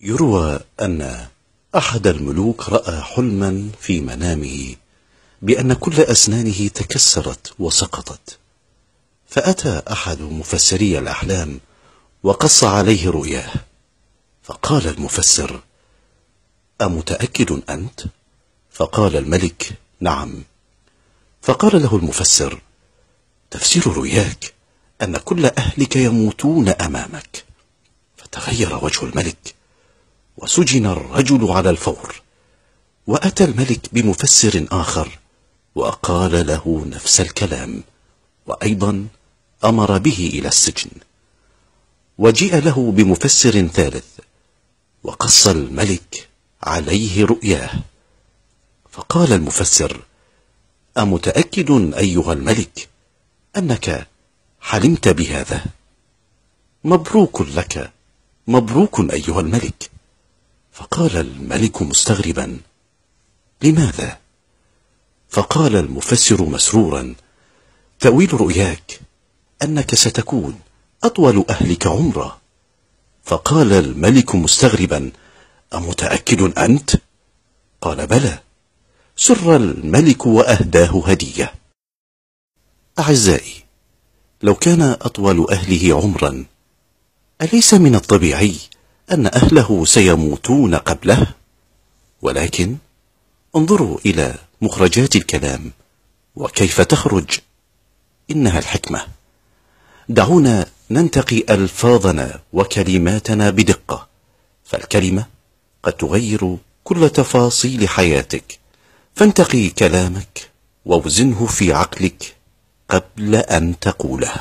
يروى أن أحد الملوك رأى حلما في منامه بأن كل أسنانه تكسرت وسقطت فأتى أحد مفسري الأحلام وقص عليه رؤياه فقال المفسر أمتأكد أنت؟ فقال الملك نعم فقال له المفسر تفسير رؤياك أن كل أهلك يموتون أمامك فتغير وجه الملك وسجن الرجل على الفور واتى الملك بمفسر اخر وقال له نفس الكلام وايضا امر به الى السجن وجيء له بمفسر ثالث وقص الملك عليه رؤياه فقال المفسر امتاكد ايها الملك انك حلمت بهذا مبروك لك مبروك ايها الملك فقال الملك مستغربا لماذا فقال المفسر مسرورا تاويل رؤياك انك ستكون اطول اهلك عمرا فقال الملك مستغربا امتاكد انت قال بلى سر الملك واهداه هديه اعزائي لو كان اطول اهله عمرا اليس من الطبيعي أن أهله سيموتون قبله ولكن انظروا إلى مخرجات الكلام وكيف تخرج إنها الحكمة دعونا ننتقي ألفاظنا وكلماتنا بدقة فالكلمة قد تغير كل تفاصيل حياتك فانتقي كلامك ووزنه في عقلك قبل أن تقوله